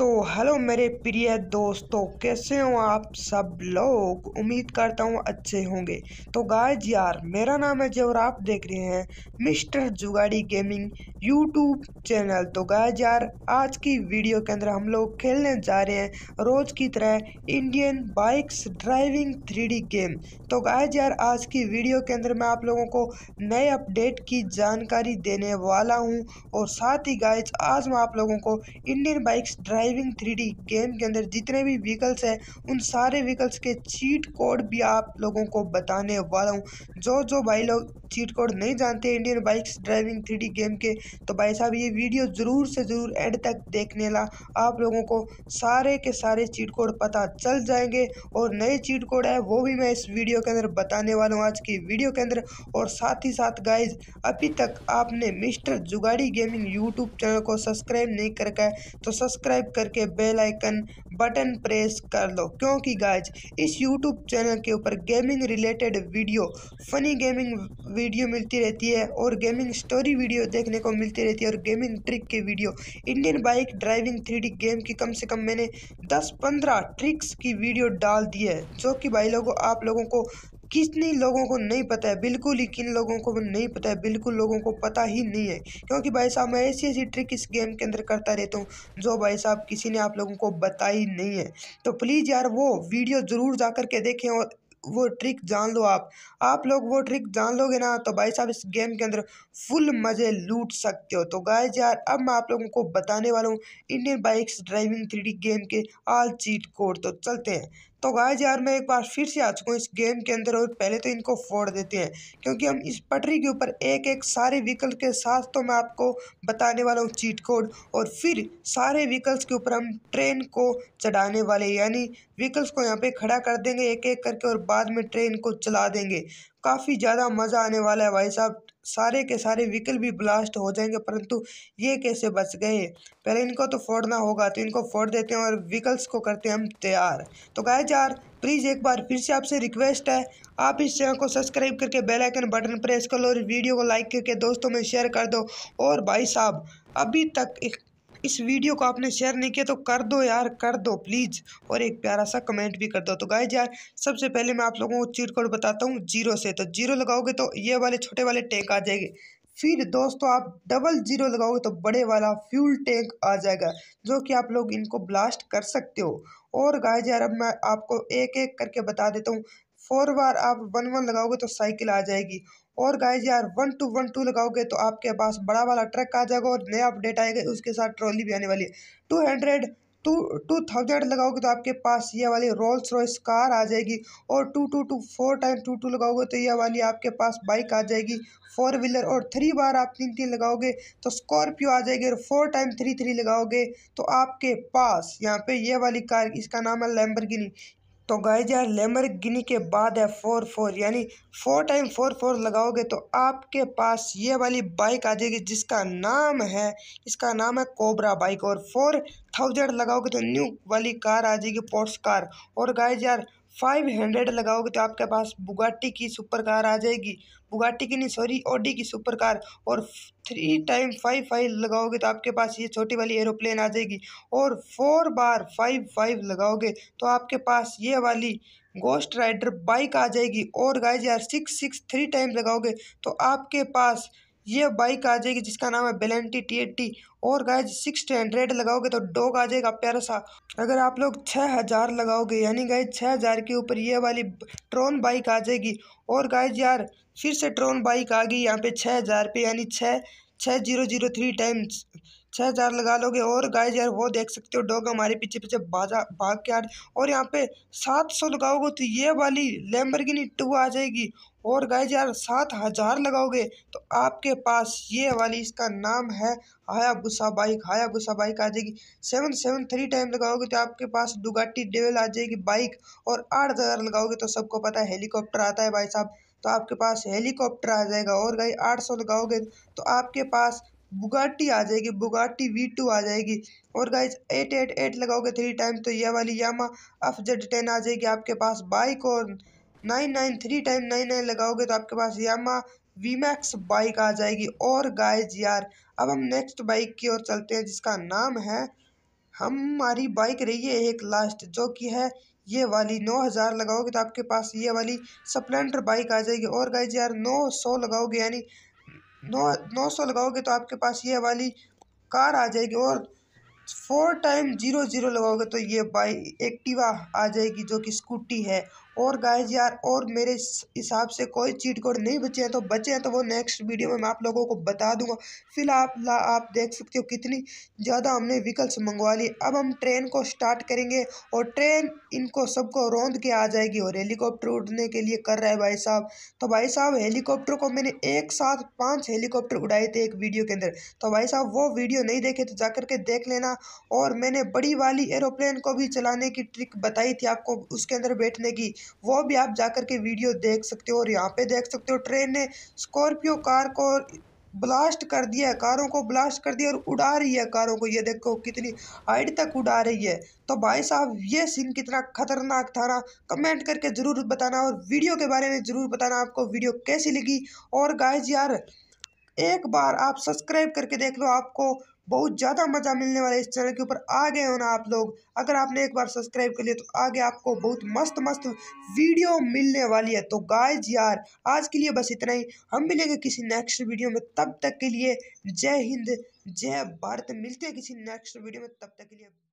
तो हेलो मेरे प्रिय दोस्तों कैसे हो आप सब लोग उम्मीद करता हूँ अच्छे होंगे तो गाय यार मेरा नाम है जो और आप देख रहे हैं mister Jugadi gaming YouTube channel तो गाय यार आज की वीडियो के अंदर हम लोग खेलने जा रहे हैं रोज़ की तरह Indian bikes driving three game तो गाय यार आज की वीडियो के अंदर मैं आप लोगों को नए अपडेट की जानकारी देने वाला हूं और साथ ही गाय आज मैं आप लोगों को Indian bikes driving three game के अंदर जितने भी व्हीकल्स हैं उन सारे व्हीकल्स के चीट कोड भी आप लोगों को बताने वाला हूँ जो जो भाई लोग चीट कोड नहीं जानते Indian bikes driving three game के तो भाई साहब ये वीडियो ज़रूर से ज़रूर एंड तक देखने ला आप लोगों को सारे के सारे चीट कोड पता चल जाएंगे और नए चीट कोड है वो भी मैं इस वीडियो के अंदर बताने वाला हूँ आज की वीडियो के अंदर और साथ ही साथ गाइज अभी तक आपने mister Jugadi gaming YouTube channel को सब्सक्राइब नहीं करके तो सब्सक्राइब करके बेल आइकन बटन प्रेस कर लो क्योंकि गाइज इस यूट्यूब चैनल के ऊपर gaming related video funny gaming video मिलती रहती है और गेमिंग स्टोरी वीडियो देखने को मिलती रहती है और गेमिंग ट्रिक की video Indian bike driving three game की कम से कम मैंने दस पंद्रह ट्रिक्स की वीडियो डाल दी है जो कि भाई लोगों आप लोगों को कितने लोगों को नहीं पता है बिल्कुल ही किन लोगों को नहीं पता है बिल्कुल लोगों को पता ही नहीं है क्योंकि भाई साहब मैं ऐसी ऐसी ट्रिक इस गेम के अंदर करता रहता हूँ जो भाई साहब किसी ने आप लोगों को बताई नहीं है तो प्लीज़ यार वो वीडियो ज़रूर जा कर के देखें और वो ट्रिक जान लो आप आप लोग वो ट्रिक जान लोगे ना तो भाई साहब इस गेम के अंदर फुल हम्म। मज़े लूट सकते हो तो गाय यार अब मैं आप लोगों को बताने वाला हूँ Indian bikes driving three game के आल चीट कोड तो चलते हैं तो गाय यार मैं एक बार फिर से आ चुका हूँ इस गेम के अंदर और पहले तो इनको फोड़ देते हैं क्योंकि हम इस पटरी के ऊपर एक एक सारे व्हीकल के साथ तो मैं आपको बताने वाला हूँ चीट कोड और फिर सारे व्हीकल्स के ऊपर हम ट्रेन को चढ़ाने वाले यानी व्हीकल्स को यहाँ पे खड़ा कर देंगे एक एक करके और बाद में ट्रेन को चला देंगे काफ़ी ज़्यादा मज़ा आने वाला है भाई साहब सारे के सारे व्हीकल भी ब्लास्ट हो जाएंगे परंतु ये कैसे बच गए पहले इनको तो फोड़ना होगा तो इनको फोड़ देते हैं और व्हीकल्स को करते हैं हम तैयार तो गाय चार प्लीज़ एक बार फिर से आपसे रिक्वेस्ट है आप इस चैनल को सब्सक्राइब करके बेल आइकन बटन प्रेस कर लो और वीडियो को लाइक करके दोस्तों में शेयर कर दो और भाई साहब अभी तक एक इस वीडियो को आपने शेयर नहीं किया तो कर दो यार कर दो प्लीज़ और एक प्यारा सा कमेंट भी कर दो तो गाइज यार सबसे पहले मैं आप लोगों को चीट कोड बताता हूँ जीरो से तो जीरो लगाओगे तो ये वाले छोटे वाले टैंक आ जाएंगे फिर दोस्तों आप डबल जीरो लगाओगे तो बड़े वाला फ्यूल टैंक आ जाएगा जो कि आप लोग इनको ब्लास्ट कर सकते हो और गाय यार अब मैं आपको एक एक करके बता देता हूँ फोर बार आप वन वन लगाओगे तो साइकिल आ जाएगी और गाइज यार वन टू वन टू लगाओगे तो आपके पास बड़ा वाला ट्रक आ जाएगा और नया अपडेट आएगा उसके साथ ट्रॉली भी आने वाली है two hundred two two thousand लगाओगे तो आपके पास ये वाली रोल्स रॉयस कार आ जाएगी और two two two four time two two लगाओगे तो ये वाली आपके पास बाइक आ जाएगी फोर व्हीलर और थ्री बार आप तीन तीन लगाओगे तो स्कॉर्पियो आ जाएगी और फोर टाइम थ्री थ्री लगाओगे तो आपके पास यहाँ पे ये वाली कार इसका नाम है लैम्बरगिनी तो गाय जहाँ लेमर गिनी के बाद है फोर फोर यानी फोर टाइम फोर फोर लगाओगे तो आपके पास ये वाली बाइक आ जाएगी जिसका नाम है इसका नाम है कोबरा बाइक और फोर थाउजेंड लगाओगे तो न्यू वाली कार आ जाएगी पोर्ट्स कार और गाय जहाँ फाइव हंड्रेड लगाओगे तो आपके पास बुगाटी की सुपर कार आ जाएगी बुगाटी की नहीं सॉरी ओडी की सुपर कार और थ्री टाइम फाइव फाइव लगाओगे तो आपके पास ये छोटी वाली एरोप्लेन आ जाएगी और फोर बार फाइव फाइव लगाओगे तो आपके पास ये वाली गोस्ट राइडर बाइक आ जाएगी और गाइज यार सिक्स सिक्स थ्री टाइम लगाओगे तो आपके पास ये बाइक आ जाएगी जिसका नाम है बेलेंटी टी एट्टी और गाय सिक्स हंड्रेड लगाओगे तो डॉग आ जाएगा प्यारा सा अगर आप लोग छः हज़ार लगाओगे यानी गाय छः हज़ार के ऊपर ये वाली ट्रोन बाइक आ जाएगी और गाय यार फिर से ट्रोन बाइक आ गई यहाँ पे छः हज़ार पे यानी छः छः जीरो जीरो थ्री टाइम्स छः हज़ार लगा लोगे और गाय यार वो देख सकते हो डॉग हमारे पीछे पीछे बाजा भाग के आ रही और यहाँ पे सात सौ लगाओगे तो ये वाली लेम्बरगिनी टू आ जाएगी और गाइज यार सात हज़ार लगाओगे तो आपके पास ये वाली इसका नाम है हाया भूसा बाइक हाया भूसा बाइक आ जाएगी सेवन सेवन थ्री टाइम लगाओगे तो आपके पास डुगाटी डेवल आ जाएगी बाइक और आठ हज़ार लगाओगे तो सबको पता है हेलीकॉप्टर आता है भाई साहब तो आपके पास हेलीकॉप्टर आ जाएगा और गाई आठ सौ लगाओगे तो आपके पास बुगाटी आ जाएगी बुगाटी वी टू आ जाएगी और गाइज एट एट एट लगाओगे थ्री टाइम तो यह वाली यामा एफ जेड टेन आ जाएगी आपके पास बाइक और nine nine three time nine nine लगाओगे तो आपके पास यामा वीमैक्स बाइक आ जाएगी और गाइज यार अब हम नेक्स्ट बाइक की ओर चलते हैं जिसका नाम है हमारी बाइक रही है एक लास्ट जो कि है ये वाली नौ हज़ार लगाओगे तो आपके पास ये वाली स्प्लेंडर बाइक आ जाएगी और गाइज यार नौ सौ लगाओगे यानी नौ नौ सौ लगाओगे तो आपके पास ये वाली कार आ जाएगी और फोर टाइम जीरो जीरो लगाओगे तो ये बाई एक्टिवा आ जाएगी जो कि स्कूटी है और गाइज यार और मेरे हिसाब से कोई चीट कोड नहीं बचे हैं तो बचे हैं तो वो नेक्स्ट वीडियो में मैं आप लोगों को बता दूंगा फिलहाल आप देख सकते हो कितनी ज़्यादा हमने व्हीकल्स मंगवा ली अब हम ट्रेन को स्टार्ट करेंगे और ट्रेन इनको सबको रौंद के आ जाएगी और हेलीकॉप्टर उड़ने के लिए कर रहा है भाई साहब तो भाई साहब हेलीकॉप्टर को मैंने एक साथ पाँच हेलीकॉप्टर उड़ाए थे एक वीडियो के अंदर तो भाई साहब वो वीडियो नहीं देखे तो जा के देख लेना और मैंने बड़ी वाली एरोप्लेन को भी चलाने की ट्रिक बताई थी आपको उसके अंदर बैठने की वो भी आप जाकर के वीडियो देख सकते हो और यहाँ पे देख सकते हो ट्रेन ने स्कॉर्पियो कार को ब्लास्ट कर दिया है कारों को ब्लास्ट कर दिया और उड़ा रही है कारों को ये देखो कितनी हाइट तक उड़ा रही है तो भाई साहब ये सीन कितना खतरनाक था ना कमेंट करके ज़रूर बताना और वीडियो के बारे में ज़रूर बताना आपको वीडियो कैसी लगी और गाइज यार एक बार आप सब्सक्राइब करके देख लो आपको बहुत ज़्यादा मज़ा मिलने वाला इस चैनल के ऊपर आ गए हो ना आप लोग अगर आपने एक बार सब्सक्राइब कर लिया तो आगे आपको बहुत मस्त मस्त वीडियो मिलने वाली है तो गाइज यार आज के लिए बस इतना ही हम मिलेंगे किसी नेक्स्ट वीडियो में तब तक के लिए जय हिंद जय भारत मिलते हैं किसी नेक्स्ट वीडियो में तब तक के लिए